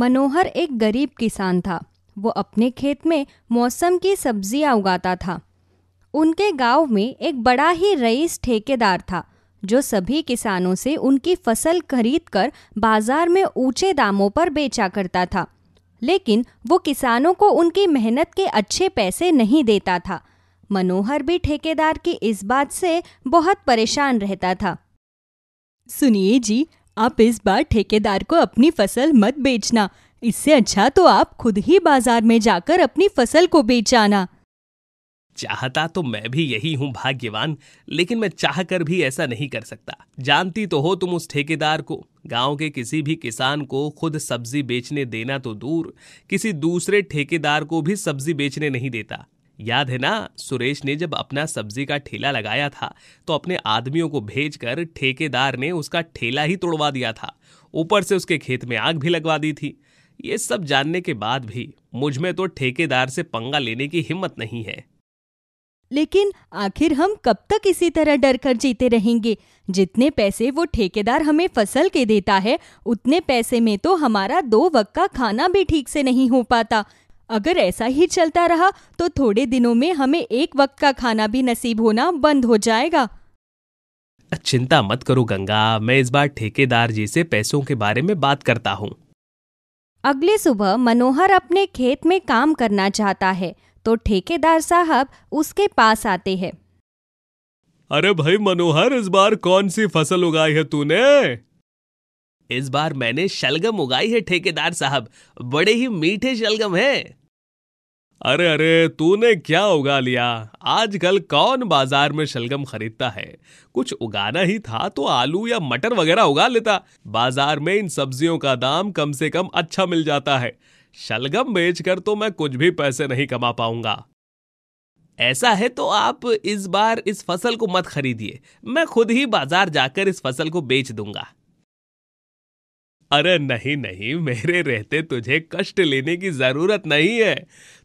मनोहर एक गरीब किसान था वो अपने खेत में मौसम की सब्जियां उगाता था उनके गांव में एक बड़ा ही रईस ठेकेदार था जो सभी किसानों से उनकी फसल खरीद कर बाजार में ऊंचे दामों पर बेचा करता था लेकिन वो किसानों को उनकी मेहनत के अच्छे पैसे नहीं देता था मनोहर भी ठेकेदार की इस बात से बहुत परेशान रहता था सुनिए जी आप इस बार ठेकेदार को अपनी फसल मत बेचना इससे अच्छा तो आप खुद ही बाजार में जाकर अपनी फसल को बेचाना चाहता तो मैं भी यही हूँ भाग्यवान लेकिन मैं चाह कर भी ऐसा नहीं कर सकता जानती तो हो तुम उस ठेकेदार को गांव के किसी भी किसान को खुद सब्जी बेचने देना तो दूर किसी दूसरे ठेकेदार को भी सब्जी बेचने नहीं देता याद है ना सुरेश ने जब अपना सब्जी का ठेला लगाया था तो अपने आदमियों को भेजकर ठेकेदार ने उसका ठेला ही तोड़वा दिया था ऊपर से उसके खेत में आग भी लगवा दी थी ये सब जानने के बाद भी मुझ में तो ठेकेदार से पंगा लेने की हिम्मत नहीं है लेकिन आखिर हम कब तक इसी तरह डर कर जीते रहेंगे जितने पैसे वो ठेकेदार हमें फसल के देता है उतने पैसे में तो हमारा दो वक्त का खाना भी ठीक से नहीं हो पाता अगर ऐसा ही चलता रहा तो थोड़े दिनों में हमें एक वक्त का खाना भी नसीब होना बंद हो जाएगा चिंता मत करो गंगा मैं इस बार ठेकेदार जी से पैसों के बारे में बात करता हूँ अगले सुबह मनोहर अपने खेत में काम करना चाहता है तो ठेकेदार साहब उसके पास आते हैं अरे भाई मनोहर इस बार कौन सी फसल उगाई है तूने इस बार मैंने शलगम उगाई है ठेकेदार साहब बड़े ही मीठे शलगम हैं। अरे अरे तूने क्या उगा लिया आजकल कौन बाजार में शलगम खरीदता है कुछ उगाना ही था तो आलू या मटर वगैरह उगा लेता बाजार में इन सब्जियों का दाम कम से कम अच्छा मिल जाता है शलगम बेचकर तो मैं कुछ भी पैसे नहीं कमा पाऊंगा ऐसा है तो आप इस बार इस फसल को मत खरीदिए मैं खुद ही बाजार जाकर इस फसल को बेच दूंगा अरे नहीं नहीं मेरे रहते तुझे कष्ट लेने की जरूरत नहीं है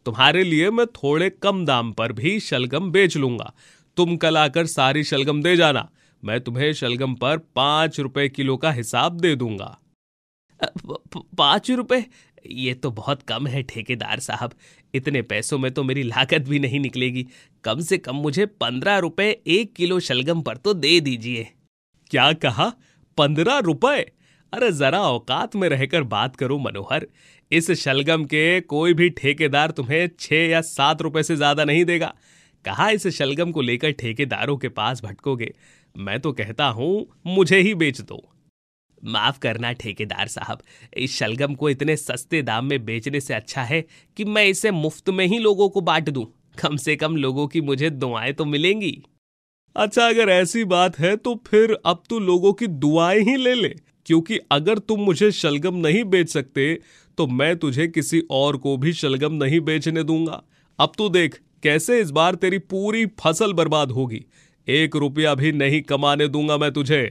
तुम्हारे लिए मैं थोड़े कम दाम पर भी शलगम बेच लूंगा तुम कल आकर सारी शलगम दे जाना मैं तुम्हें शलगम पर पांच रुपए किलो का हिसाब दे दूंगा पांच रुपए ये तो बहुत कम है ठेकेदार साहब इतने पैसों में तो मेरी लागत भी नहीं निकलेगी कम से कम मुझे पंद्रह रुपए एक किलो शलगम पर तो दे दीजिए क्या कहा पंद्रह रुपए अरे जरा औकात में रहकर बात करो मनोहर इस शलगम के कोई भी ठेकेदार तुम्हें छः या सात रुपए से ज्यादा नहीं देगा कहा इस शलगम को लेकर ठेकेदारों के पास भटकोगे मैं तो कहता हूँ मुझे ही बेच दो माफ करना ठेकेदार साहब इस शलगम को इतने सस्ते दाम में बेचने से अच्छा है कि मैं इसे मुफ्त में ही लोगों को बांट दूं कम से कम लोगों की मुझे दुआएं तो मिलेंगी अच्छा अगर ऐसी बात है तो फिर अब तो लोगों की दुआएं ही ले ले क्योंकि अगर तुम मुझे शलगम नहीं बेच सकते तो मैं तुझे किसी और को भी शलगम नहीं बेचने दूंगा अब तू देख कैसे इस बार तेरी पूरी फसल बर्बाद होगी एक रुपया भी नहीं कमाने दूंगा मैं तुझे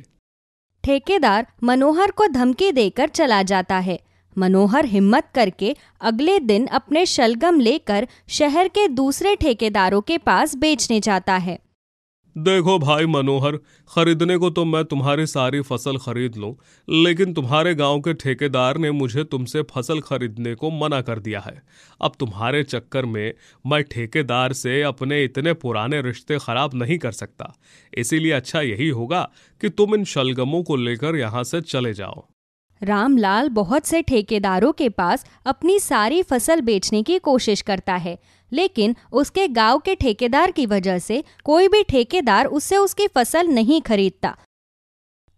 ठेकेदार मनोहर को धमकी देकर चला जाता है मनोहर हिम्मत करके अगले दिन अपने शलगम लेकर शहर के दूसरे ठेकेदारों के पास बेचने जाता है देखो भाई मनोहर खरीदने को तो मैं तुम्हारी सारी फसल खरीद लूं लेकिन तुम्हारे गांव के ठेकेदार ने मुझे तुमसे फसल खरीदने को मना कर दिया है अब तुम्हारे चक्कर में मैं ठेकेदार से अपने इतने पुराने रिश्ते खराब नहीं कर सकता इसीलिए अच्छा यही होगा कि तुम इन शलगमों को लेकर यहाँ से चले जाओ रामलाल बहुत से ठेकेदारों के पास अपनी सारी फसल बेचने की कोशिश करता है लेकिन उसके गांव के ठेकेदार की वजह से कोई भी ठेकेदार उससे उसकी फसल नहीं खरीदता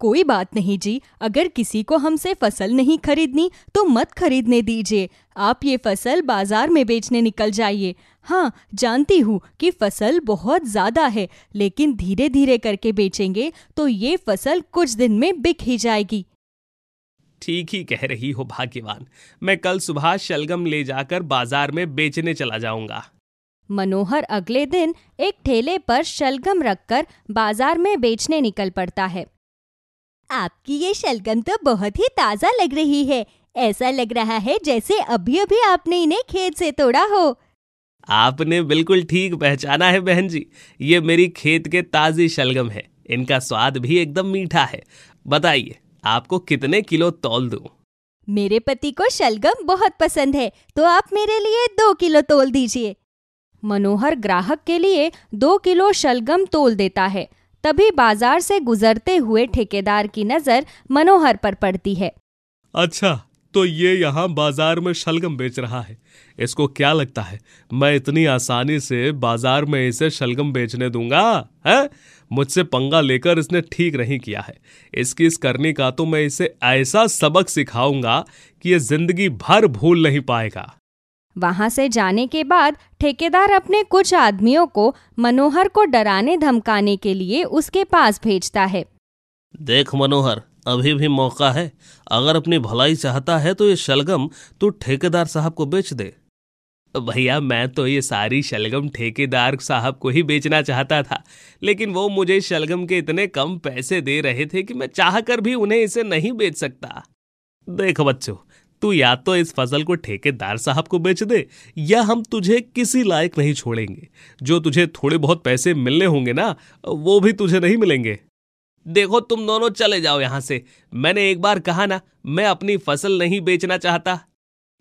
कोई बात नहीं जी अगर किसी को हमसे फसल नहीं खरीदनी तो मत खरीदने दीजिए आप ये फसल बाजार में बेचने निकल जाइए हाँ जानती हूँ कि फसल बहुत ज़्यादा है लेकिन धीरे धीरे करके बेचेंगे तो ये फसल कुछ दिन में बिक ही जाएगी ठीक ही कह रही हो भाग्यवान मैं कल सुबह शलगम ले जाकर बाजार में बेचने चला जाऊंगा मनोहर अगले दिन एक ठेले पर शलगम रखकर बाजार में बेचने निकल पड़ता है आपकी ये शलगम तो बहुत ही ताज़ा लग रही है ऐसा लग रहा है जैसे अभी अभी आपने इन्हें खेत से तोड़ा हो आपने बिल्कुल ठीक पहचाना है बहन जी ये मेरी खेत के ताज़ी शलगम है इनका स्वाद भी एकदम मीठा है बताइए आपको कितने किलो तोल दूं? मेरे पति को शलगम बहुत पसंद है तो आप मेरे लिए दो किलो तोल दीजिए मनोहर ग्राहक के लिए दो किलो शलगम तोल देता है तभी बाजार से गुजरते हुए ठेकेदार की नजर मनोहर पर पड़ती है अच्छा तो ये यहाँ बाजार में शलगम बेच रहा है इसको क्या लगता है मैं इतनी आसानी से बाजार में इसे शलगम बेचने दूंगा है मुझसे पंगा लेकर इसने ठीक नहीं किया है इसकी इस करनी का तो मैं इसे ऐसा सबक सिखाऊंगा कि ये जिंदगी भर भूल नहीं पाएगा वहां से जाने के बाद ठेकेदार अपने कुछ आदमियों को मनोहर को डराने धमकाने के लिए उसके पास भेजता है देख मनोहर अभी भी मौका है अगर अपनी भलाई चाहता है तो ये शलगम तू ठेकेदार साहब को बेच दे भैया मैं तो ये सारी शलगम ठेकेदार साहब को ही बेचना चाहता था लेकिन वो मुझे शलगम के इतने कम पैसे दे रहे थे कि मैं चाह कर भी उन्हें इसे नहीं बेच सकता देखो बच्चों तू या तो इस फसल को ठेकेदार साहब को बेच दे या हम तुझे किसी लायक नहीं छोड़ेंगे जो तुझे थोड़े बहुत पैसे मिलने होंगे ना वो भी तुझे नहीं मिलेंगे देखो तुम दोनों चले जाओ यहां से मैंने एक बार कहा ना मैं अपनी फसल नहीं बेचना चाहता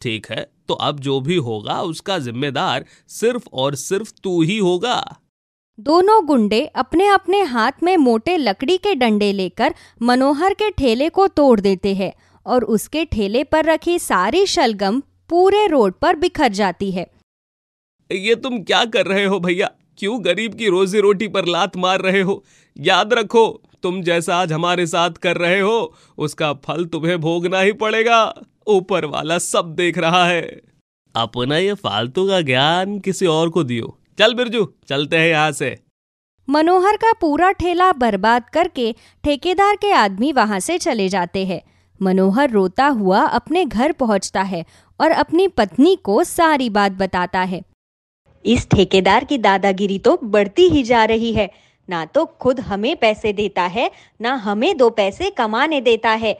ठीक है तो अब जो भी होगा उसका जिम्मेदार सिर्फ और सिर्फ तू ही होगा दोनों गुंडे अपने अपने हाथ में मोटे लकड़ी के डंडे लेकर मनोहर के ठेले को तोड़ देते हैं और उसके ठेले पर रखी सारी शलगम पूरे रोड पर बिखर जाती है ये तुम क्या कर रहे हो भैया क्यों गरीब की रोजी रोटी पर लात मार रहे हो याद रखो तुम जैसा आज हमारे साथ कर रहे हो उसका फल तुम्हें भोगना ही पड़ेगा ऊपर वाला सब देख रहा है अपना ये फालतू का ज्ञान किसी और को दियो चल बिरजू चलते हैं यहाँ से मनोहर का पूरा ठेला बर्बाद करके ठेकेदार के आदमी वहां से चले जाते हैं मनोहर रोता हुआ अपने घर पहुंचता है और अपनी पत्नी को सारी बात बताता है इस ठेकेदार की दादागिरी तो बढ़ती ही जा रही है ना तो खुद हमें पैसे देता है ना हमें दो पैसे कमाने देता है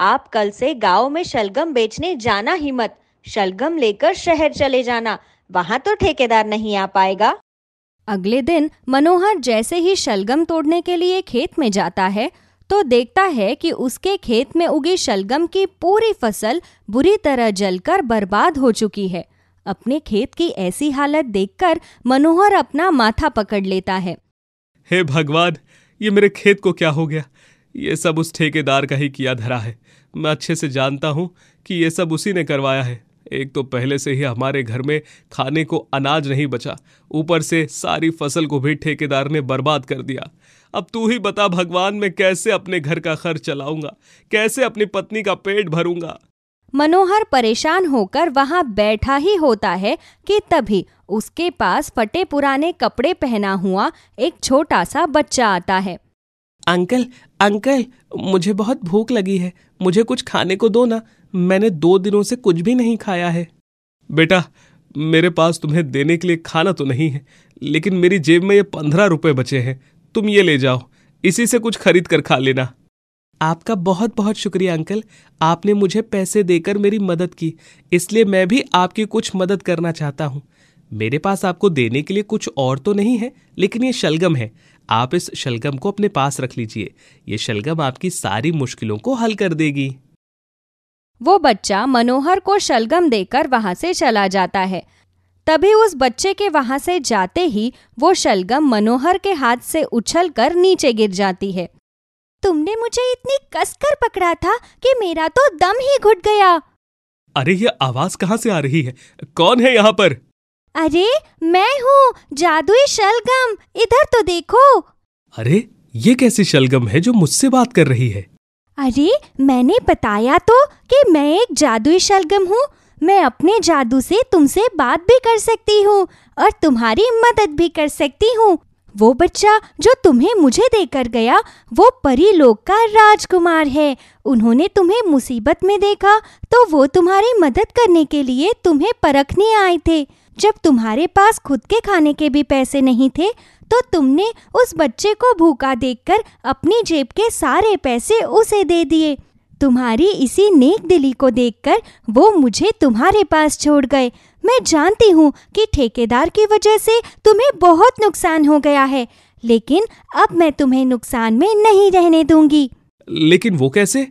आप कल से गांव में शलगम बेचने जाना ही मत शलगम लेकर शहर चले जाना वहां तो ठेकेदार नहीं आ पाएगा अगले दिन मनोहर जैसे ही शलगम तोड़ने के लिए खेत में जाता है तो देखता है कि उसके खेत में उगी शलगम की पूरी फसल बुरी तरह जलकर बर्बाद हो चुकी है अपने खेत की ऐसी हालत देखकर मनोहर अपना माथा पकड़ लेता है हे भगवान ये मेरे खेत को क्या हो गया ये सब उस ठेकेदार का ही किया धरा है मैं अच्छे से जानता हूँ कि ये सब उसी ने करवाया है एक तो पहले से ही हमारे घर में खाने को अनाज नहीं बचा ऊपर से सारी फसल को भी ठेकेदार ने बर्बाद कर दिया अब तू ही बता भगवान मैं कैसे अपने घर का खर्च चलाऊंगा कैसे अपनी पत्नी का पेट भरूंगा मनोहर परेशान होकर वहाँ बैठा ही होता है कि तभी उसके पास फटे पुराने कपड़े पहना हुआ एक छोटा सा बच्चा आता है अंकल अंकल मुझे बहुत भूख लगी है मुझे कुछ खाने को दो ना मैंने दो दिनों से कुछ भी नहीं खाया है बेटा मेरे पास तुम्हें देने के लिए खाना तो नहीं है लेकिन मेरी जेब में ये पंद्रह रुपए बचे हैं तुम ये ले जाओ इसी से कुछ खरीद कर खा लेना आपका बहुत बहुत शुक्रिया अंकल आपने मुझे पैसे देकर मेरी मदद की इसलिए मैं भी आपकी कुछ मदद करना चाहता हूँ मेरे पास आपको देने के लिए कुछ और तो नहीं है लेकिन ये शलगम है आप इस शलगम को अपने पास रख लीजिए ये शलगम आपकी सारी मुश्किलों को हल कर देगी वो बच्चा मनोहर को शलगम देकर वहां से चला जाता है तभी उस बच्चे के वहां से जाते ही वो शलगम मनोहर के हाथ से उछलकर नीचे गिर जाती है तुमने मुझे इतनी कसकर पकड़ा था कि मेरा तो दम ही घुट गया अरे ये आवाज कहाँ से आ रही है कौन है यहाँ पर अरे मैं हूँ जादुई शलगम इधर तो देखो अरे ये कैसी शलगम है जो मुझसे बात कर रही है अरे मैंने बताया तो कि मैं एक जादुई शलगम हूँ मैं अपने जादू से तुमसे बात भी कर सकती हूँ और तुम्हारी मदद भी कर सकती हूँ वो बच्चा जो तुम्हें मुझे देकर गया वो परीलोक का राजकुमार है उन्होंने तुम्हें मुसीबत में देखा तो वो तुम्हारी मदद करने के लिए तुम्हें परखने आए थे जब तुम्हारे पास खुद के खाने के भी पैसे नहीं थे तो तुमने उस बच्चे को भूखा देखकर अपनी जेब के सारे पैसे उसे दे दिए तुम्हारी इसी नेक दिली को देखकर वो मुझे तुम्हारे पास छोड़ गए मैं जानती हूँ कि ठेकेदार की वजह से तुम्हें बहुत नुकसान हो गया है लेकिन अब मैं तुम्हें नुकसान में नहीं रहने दूंगी लेकिन वो कैसे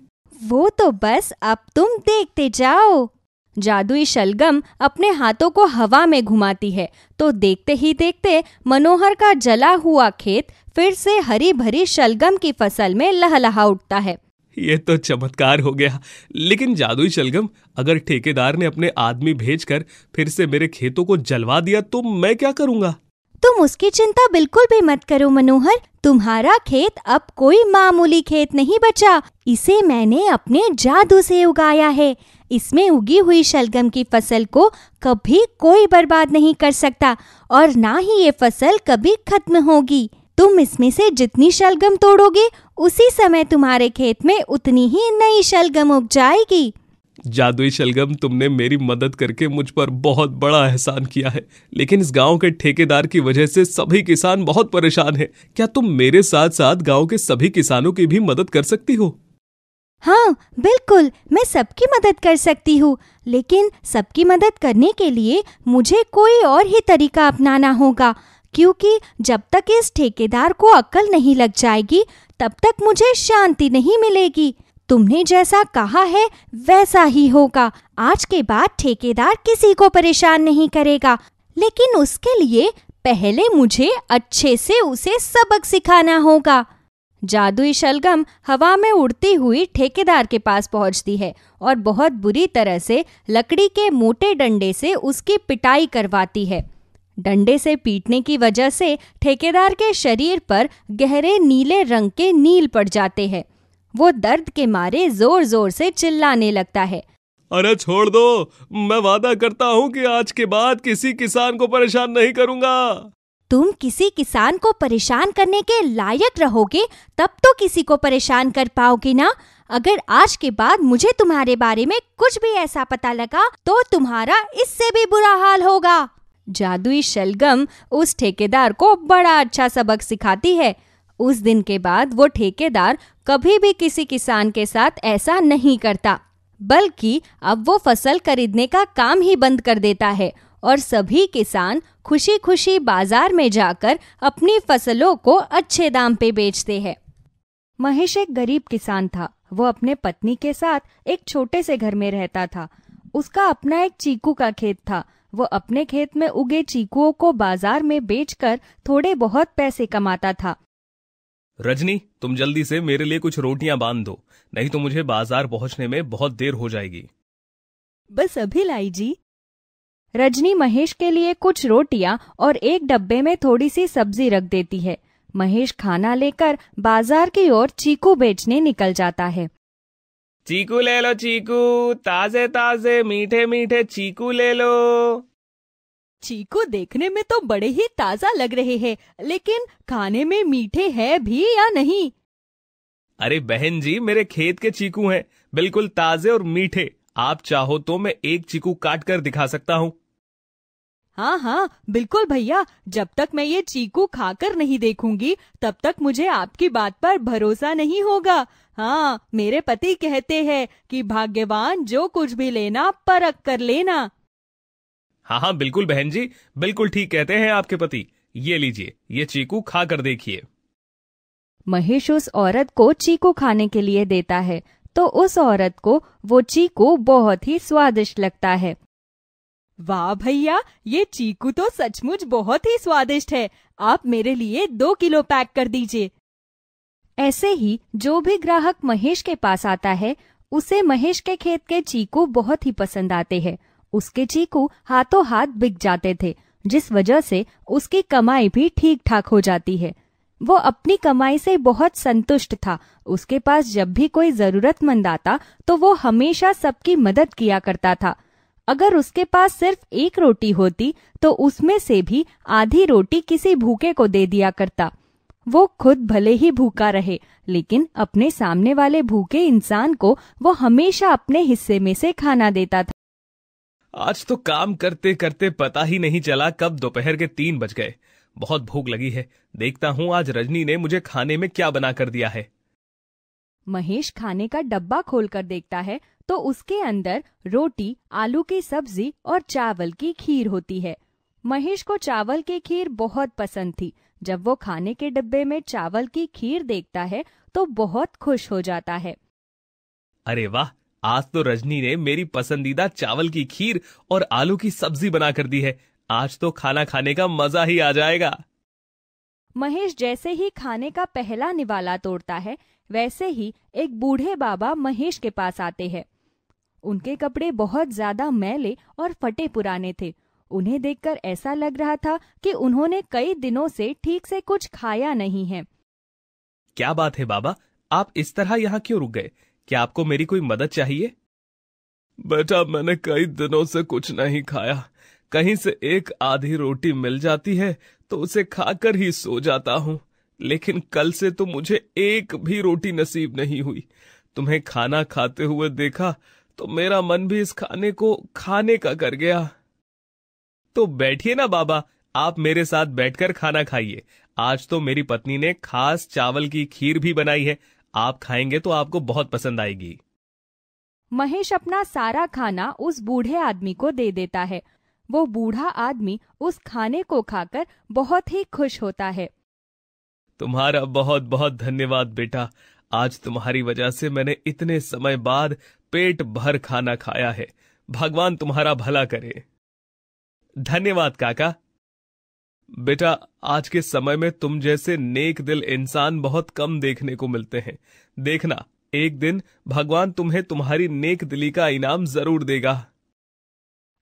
वो तो बस अब तुम देखते जाओ जादुई शलगम अपने हाथों को हवा में घुमाती है तो देखते ही देखते मनोहर का जला हुआ खेत फिर से हरी भरी शलगम की फसल में लहलहा उठता है ये तो चमत्कार हो गया लेकिन जादुई शलगम अगर ठेकेदार ने अपने आदमी भेजकर फिर से मेरे खेतों को जलवा दिया तो मैं क्या करूँगा तुम उसकी चिंता बिल्कुल भी मत करो मनोहर तुम्हारा खेत अब कोई मामूली खेत नहीं बचा इसे मैंने अपने जादू से उगाया है इसमें उगी हुई शलगम की फसल को कभी कोई बर्बाद नहीं कर सकता और ना ही ये फसल कभी खत्म होगी तुम इसमें से जितनी शलगम तोड़ोगे उसी समय तुम्हारे खेत में उतनी ही नई शलगम उग जाएगी जादुई शलगम तुमने मेरी मदद करके मुझ पर बहुत बड़ा एहसान किया है लेकिन इस गांव के ठेकेदार की वजह से सभी किसान बहुत परेशान हैं। क्या तुम मेरे साथ साथ गांव के सभी किसानों की भी मदद कर सकती हो हाँ बिल्कुल मैं सबकी मदद कर सकती हूँ लेकिन सबकी मदद करने के लिए मुझे कोई और ही तरीका अपनाना होगा क्योंकि जब तक इस ठेकेदार को अक्ल नहीं लग जाएगी तब तक मुझे शांति नहीं मिलेगी तुमने जैसा कहा है वैसा ही होगा आज के बाद ठेकेदार किसी को परेशान नहीं करेगा लेकिन उसके लिए पहले मुझे अच्छे से उसे सबक सिखाना होगा जादुई शलगम हवा में उड़ती हुई ठेकेदार के पास पहुंचती है और बहुत बुरी तरह से लकड़ी के मोटे डंडे से उसकी पिटाई करवाती है डंडे से पीटने की वजह से ठेकेदार के शरीर पर गहरे नीले रंग के नील पड़ जाते हैं वो दर्द के मारे जोर जोर से चिल्लाने लगता है अरे छोड़ दो मैं वादा करता हूँ कि आज के बाद किसी किसान को परेशान नहीं करूँगा तुम किसी किसान को परेशान करने के लायक रहोगे तब तो किसी को परेशान कर पाओगे ना अगर आज के बाद मुझे तुम्हारे बारे में कुछ भी ऐसा पता लगा तो तुम्हारा इससे भी बुरा हाल होगा जादुई शलगम उस ठेकेदार को बड़ा अच्छा सबक सिखाती है उस दिन के बाद वो ठेकेदार कभी भी किसी किसान के साथ ऐसा नहीं करता बल्कि अब वो फसल खरीदने का काम ही बंद कर देता है और सभी किसान खुशी खुशी बाजार में जाकर अपनी फसलों को अच्छे दाम पे बेचते हैं महेश एक गरीब किसान था वो अपने पत्नी के साथ एक छोटे से घर में रहता था उसका अपना एक चीकू का खेत था वो अपने खेत में उगे चीकुओं को बाजार में बेचकर थोड़े बहुत पैसे कमाता था रजनी तुम जल्दी से मेरे लिए कुछ रोटियां बांध दो नहीं तो मुझे बाजार पहुंचने में बहुत देर हो जाएगी बस अभी लाई जी रजनी महेश के लिए कुछ रोटियां और एक डब्बे में थोड़ी सी सब्जी रख देती है महेश खाना लेकर बाजार की ओर चीकू बेचने निकल जाता है चीकू ले लो चीकू ताजे ताजे मीठे मीठे चीकू ले लो चीकू देखने में तो बड़े ही ताजा लग रहे हैं लेकिन खाने में मीठे है भी या नहीं अरे बहन जी मेरे खेत के चीकू हैं बिल्कुल ताजे और मीठे आप चाहो तो मैं एक चीकू काट कर दिखा सकता हूँ हाँ हाँ बिल्कुल भैया जब तक मैं ये चीकू खाकर नहीं देखूंगी तब तक मुझे आपकी बात पर भरोसा नहीं होगा हाँ मेरे पति कहते हैं कि भाग्यवान जो कुछ भी लेना परख कर लेना हाँ हाँ बिल्कुल बहन जी बिल्कुल ठीक कहते हैं आपके पति ये लीजिए ये चीकू खा कर देखिए महेश उस औरत को चीकू खाने के लिए देता है तो उस औरत को वो चीकू बहुत ही स्वादिष्ट लगता है वाह भैया ये चीकू तो सचमुच बहुत ही स्वादिष्ट है आप मेरे लिए दो किलो पैक कर दीजिए ऐसे ही जो भी ग्राहक महेश के पास आता है उसे महेश के खेत के चीकू बहुत ही पसंद आते हैं उसके चीकू हाथों हाथ बिक जाते थे जिस वजह से उसकी कमाई भी ठीक ठाक हो जाती है वो अपनी कमाई से बहुत संतुष्ट था उसके पास जब भी कोई जरूरतमंद आता तो वो हमेशा सबकी मदद किया करता था अगर उसके पास सिर्फ एक रोटी होती तो उसमें से भी आधी रोटी किसी भूखे को दे दिया करता वो खुद भले ही भूखा रहे लेकिन अपने सामने वाले भूखे इंसान को वो हमेशा अपने हिस्से में से खाना देता था आज तो काम करते करते पता ही नहीं चला कब दोपहर के तीन बज गए बहुत भूख लगी है देखता हूँ आज रजनी ने मुझे खाने में क्या बना कर दिया है महेश खाने का डब्बा खोलकर देखता है तो उसके अंदर रोटी आलू की सब्जी और चावल की खीर होती है महेश को चावल की खीर बहुत पसंद थी जब वो खाने के डिब्बे में चावल की खीर देखता है तो बहुत खुश हो जाता है अरे वाह आज तो रजनी ने मेरी पसंदीदा चावल की खीर और आलू की सब्जी बना कर दी है आज तो खाना खाने का मजा ही आ जाएगा महेश जैसे ही खाने का पहला निवाला तोड़ता है वैसे ही एक बूढ़े बाबा महेश के पास आते हैं उनके कपड़े बहुत ज्यादा मैले और फटे पुराने थे उन्हें देखकर ऐसा लग रहा था कि उन्होंने कई दिनों से ठीक से कुछ खाया नहीं है क्या बात है बाबा आप इस तरह यहाँ क्यों रुक गए क्या आपको मेरी कोई मदद चाहिए बेटा मैंने कई दिनों से कुछ नहीं खाया कहीं से एक आधी रोटी मिल जाती है तो उसे खाकर ही सो जाता हूँ लेकिन कल से तो मुझे एक भी रोटी नसीब नहीं हुई तुम्हें खाना खाते हुए देखा तो मेरा मन भी इस खाने को खाने का कर गया तो बैठिए ना बाबा आप मेरे साथ बैठकर खाना खाइए आज तो मेरी पत्नी ने खास चावल की खीर भी बनाई है आप खाएंगे तो आपको बहुत पसंद आएगी महेश अपना सारा खाना उस बूढ़े आदमी को दे देता है वो बूढ़ा आदमी उस खाने को खाकर बहुत ही खुश होता है तुम्हारा बहुत बहुत धन्यवाद बेटा आज तुम्हारी वजह से मैंने इतने समय बाद पेट भर खाना खाया है भगवान तुम्हारा भला करे धन्यवाद काका बेटा आज के समय में तुम जैसे नेक दिल इंसान बहुत कम देखने को मिलते हैं देखना एक दिन भगवान तुम्हें तुम्हारी नेक दिली का इनाम जरूर देगा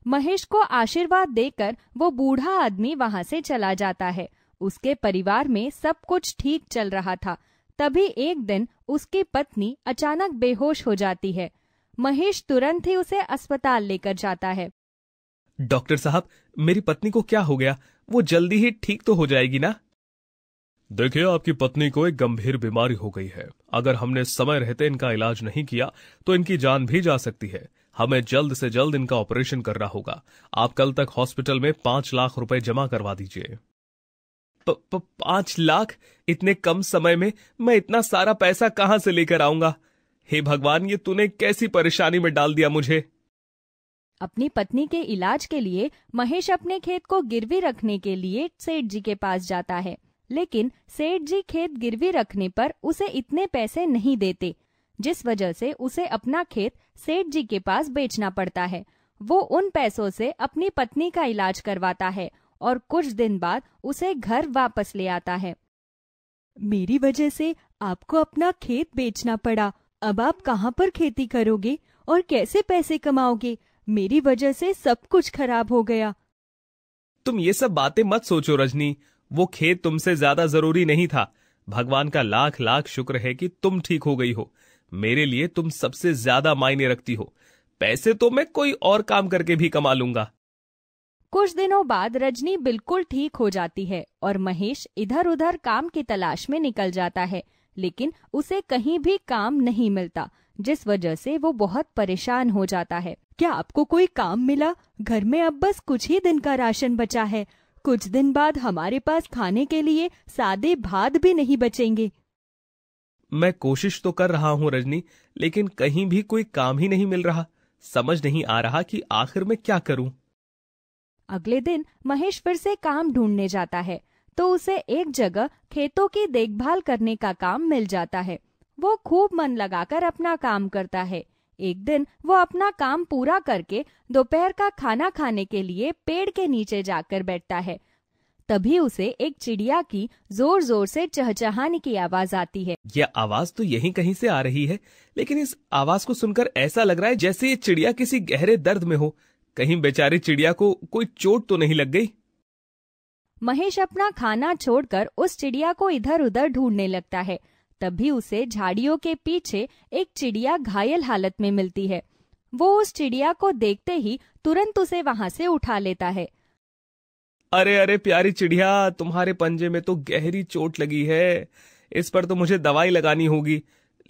महेश को आशीर्वाद देकर वो बूढ़ा आदमी वहां से चला जाता है उसके परिवार में सब कुछ ठीक चल रहा था तभी एक दिन उसकी पत्नी अचानक बेहोश हो जाती है महेश तुरंत ही उसे अस्पताल लेकर जाता है डॉक्टर साहब मेरी पत्नी को क्या हो गया वो जल्दी ही ठीक तो हो जाएगी ना देखिए आपकी पत्नी को एक गंभीर बीमारी हो गई है अगर हमने समय रहते इनका इलाज नहीं किया तो इनकी जान भी जा सकती है हमें जल्द से जल्द इनका ऑपरेशन करना होगा आप कल तक हॉस्पिटल में पांच लाख रुपए जमा करवा दीजिए पांच लाख इतने कम समय में मैं इतना सारा पैसा कहां से लेकर आऊंगा हे भगवान ये तूने कैसी परेशानी में डाल दिया मुझे अपनी पत्नी के इलाज के लिए महेश अपने खेत को गिरवी रखने के लिए सेठ जी के पास जाता है लेकिन सेठ जी खेत गिरवी रखने पर उसे इतने पैसे नहीं देते जिस वजह से उसे अपना खेत सेठ जी के पास बेचना पड़ता है वो उन पैसों से अपनी पत्नी का इलाज करवाता है और कुछ दिन बाद उसे घर वापस ले आता है मेरी वजह से आपको अपना खेत बेचना पड़ा अब आप कहाँ पर खेती करोगे और कैसे पैसे कमाओगे मेरी वजह से सब कुछ खराब हो गया तुम ये सब बातें मत सोचो रजनी वो खेत तुमसे ज्यादा जरूरी नहीं था भगवान का लाख लाख शुक्र है कि तुम ठीक हो गई हो मेरे लिए तुम सबसे ज्यादा मायने रखती हो पैसे तो मैं कोई और काम करके भी कमा लूंगा कुछ दिनों बाद रजनी बिल्कुल ठीक हो जाती है और महेश इधर उधर काम की तलाश में निकल जाता है लेकिन उसे कहीं भी काम नहीं मिलता जिस वजह से वो बहुत परेशान हो जाता है क्या आपको कोई काम मिला घर में अब बस कुछ ही दिन का राशन बचा है कुछ दिन बाद हमारे पास खाने के लिए सादे भात भी नहीं बचेंगे मैं कोशिश तो कर रहा हूँ रजनी लेकिन कहीं भी कोई काम ही नहीं मिल रहा समझ नहीं आ रहा कि आखिर मैं क्या करूँ अगले दिन महेश फिर से काम ढूंढने जाता है तो उसे एक जगह खेतों की देखभाल करने का काम मिल जाता है वो खूब मन लगाकर अपना काम करता है एक दिन वो अपना काम पूरा करके दोपहर का खाना खाने के लिए पेड़ के नीचे जाकर बैठता है तभी उसे एक चिड़िया की जोर जोर से चहचहाने की आवाज आती है यह आवाज तो यहीं कहीं से आ रही है लेकिन इस आवाज को सुनकर ऐसा लग रहा है जैसे ये चिड़िया किसी गहरे दर्द में हो कहीं बेचारी चिड़िया को कोई चोट तो नहीं लग गई महेश अपना खाना छोड़कर उस चिड़िया को इधर उधर ढूंढने लगता है तभी उसे झाड़ियों के पीछे एक चिड़िया घायल हालत में मिलती है वो उस चिड़िया को देखते ही तुरंत उसे वहां से उठा लेता है अरे अरे प्यारी चिड़िया तुम्हारे पंजे में तो गहरी चोट लगी है इस पर तो मुझे दवाई लगानी होगी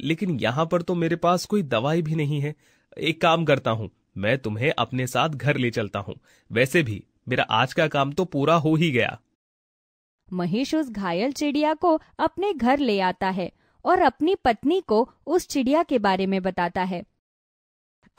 लेकिन यहाँ पर तो मेरे पास कोई दवाई भी नहीं है एक काम करता हूँ मैं तुम्हें अपने साथ घर ले चलता हूँ वैसे भी मेरा आज का काम तो पूरा हो ही गया महेश उस घायल चिड़िया को अपने घर ले आता है और अपनी पत्नी को उस चिड़िया के बारे में बताता है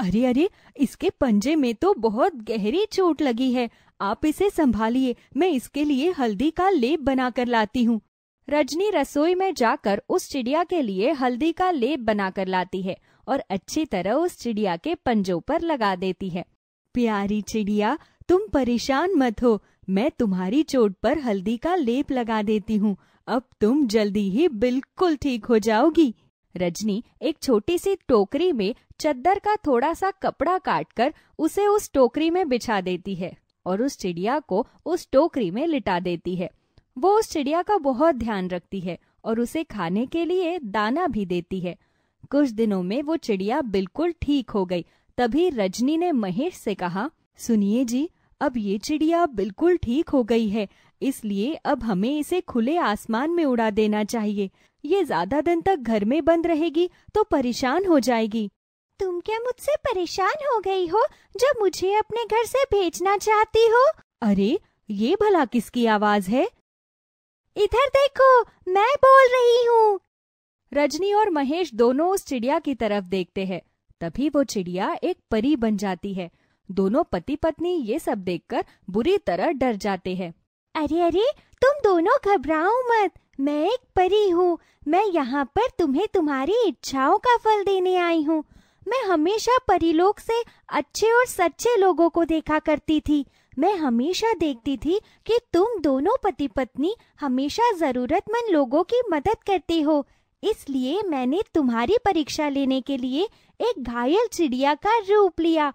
अरे अरे इसके पंजे में तो बहुत गहरी चोट लगी है आप इसे संभालिए मैं इसके लिए हल्दी का लेप बनाकर लाती हूँ रजनी रसोई में जाकर उस चिड़िया के लिए हल्दी का लेप बनाकर लाती है और अच्छी तरह उस चिड़िया के पंजों पर लगा देती है प्यारी चिड़िया तुम परेशान मत हो मैं तुम्हारी चोट पर हल्दी का लेप लगा देती हूँ अब तुम जल्दी ही बिल्कुल ठीक हो जाओगी रजनी एक छोटी सी टोकरी में चद्दर का थोड़ा सा कपड़ा काटकर उसे उस टोकरी में बिछा देती है और उस चिड़िया को उस टोकरी में लिटा देती है वो उस चिड़िया का बहुत ध्यान रखती है और उसे खाने के लिए दाना भी देती है कुछ दिनों में वो चिड़िया बिल्कुल ठीक हो गई तभी रजनी ने महेश से कहा सुनिए जी अब ये चिड़िया बिल्कुल ठीक हो गई है इसलिए अब हमें इसे खुले आसमान में उड़ा देना चाहिए ये ज्यादा दिन तक घर में बंद रहेगी तो परेशान हो जाएगी तुम क्या मुझसे परेशान हो गई हो जब मुझे अपने घर से भेजना चाहती हो अरे ये भला किसकी आवाज है इधर देखो मैं बोल रही हूँ रजनी और महेश दोनों उस चिड़िया की तरफ देखते हैं तभी वो चिड़िया एक परी बन जाती है दोनों पति पत्नी ये सब देखकर बुरी तरह डर जाते हैं अरे अरे तुम दोनों घबराओ मत मैं एक परी हूँ मैं यहाँ पर तुम्हें तुम्हारी इच्छाओं का फल देने आई हूँ मैं हमेशा परीलोक से अच्छे और सच्चे लोगों को देखा करती थी मैं हमेशा देखती थी कि तुम दोनों पति पत्नी हमेशा जरूरतमंद लोगों की मदद करते हो इसलिए मैंने तुम्हारी परीक्षा लेने के लिए एक घायल चिड़िया का रूप लिया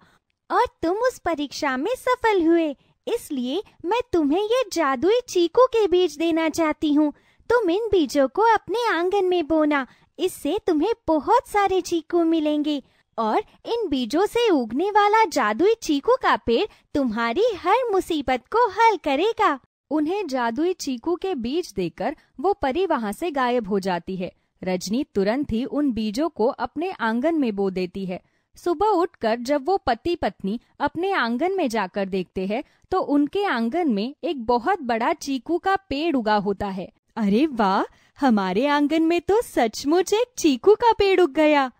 और तुम उस परीक्षा में सफल हुए इसलिए मैं तुम्हें ये जादुई चीकू के बीज देना चाहती हूँ तुम इन बीजों को अपने आंगन में बोना इससे तुम्हें बहुत सारे चीकू मिलेंगे और इन बीजों से उगने वाला जादुई चीकू का पेड़ तुम्हारी हर मुसीबत को हल करेगा उन्हें जादुई चीकू के बीज देकर वो परी वहाँ से गायब हो जाती है रजनी तुरंत ही उन बीजों को अपने आंगन में बो देती है सुबह उठकर जब वो पति पत्नी अपने आंगन में जाकर देखते हैं तो उनके आंगन में एक बहुत बड़ा चीकू का पेड़ उगा होता है अरे वाह हमारे आंगन में तो सचमुच एक चीकू का पेड़ उग गया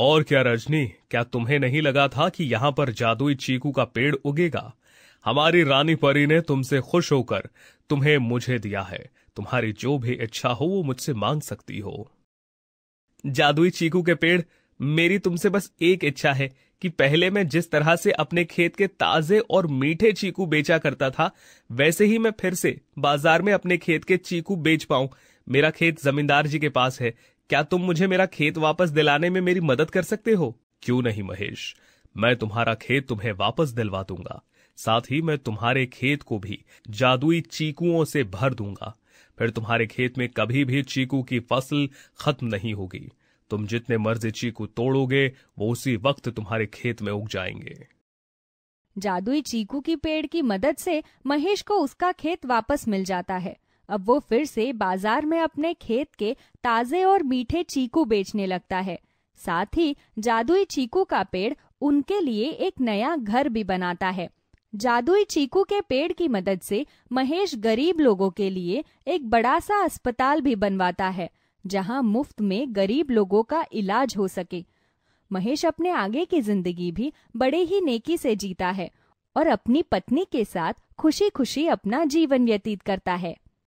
और क्या रजनी क्या तुम्हें नहीं लगा था कि यहां पर जादुई चीकू का पेड़ उगेगा हमारी रानी परी ने तुमसे खुश होकर तुम्हें मुझे दिया है तुम्हारी जो भी इच्छा हो वो मुझसे मांग सकती हो जादुई चीकू के पेड़ मेरी तुमसे बस एक इच्छा है कि पहले मैं जिस तरह से अपने खेत के ताजे और मीठे चीकू बेचा करता था वैसे ही मैं फिर से बाजार में अपने खेत के चीकू बेच पाऊं मेरा खेत जमींदार जी के पास है क्या तुम मुझे मेरा खेत वापस दिलाने में मेरी मदद कर सकते हो क्यों नहीं महेश मैं तुम्हारा खेत तुम्हें वापस दिलवा दूंगा साथ ही मैं तुम्हारे खेत को भी जादुई चीकुओं से भर दूंगा फिर तुम्हारे खेत में कभी भी चीकू की फसल खत्म नहीं होगी तुम जितने मर्जी चीकू तोड़ोगे वो उसी वक्त तुम्हारे खेत में उग जाएंगे जादुई चीकू की पेड़ की मदद से महेश को उसका खेत वापस मिल जाता है अब वो फिर से बाजार में अपने खेत के ताजे और मीठे चीकू बेचने लगता है साथ ही जादुई चीकू का पेड़ उनके लिए एक नया घर भी बनाता है जादुई चीकू के पेड़ की मदद से महेश गरीब लोगों के लिए एक बड़ा सा अस्पताल भी बनवाता है जहां मुफ्त में गरीब लोगों का इलाज हो सके महेश अपने आगे की जिंदगी भी बड़े ही नेकी से जीता है और अपनी पत्नी के साथ खुशी खुशी अपना जीवन व्यतीत करता है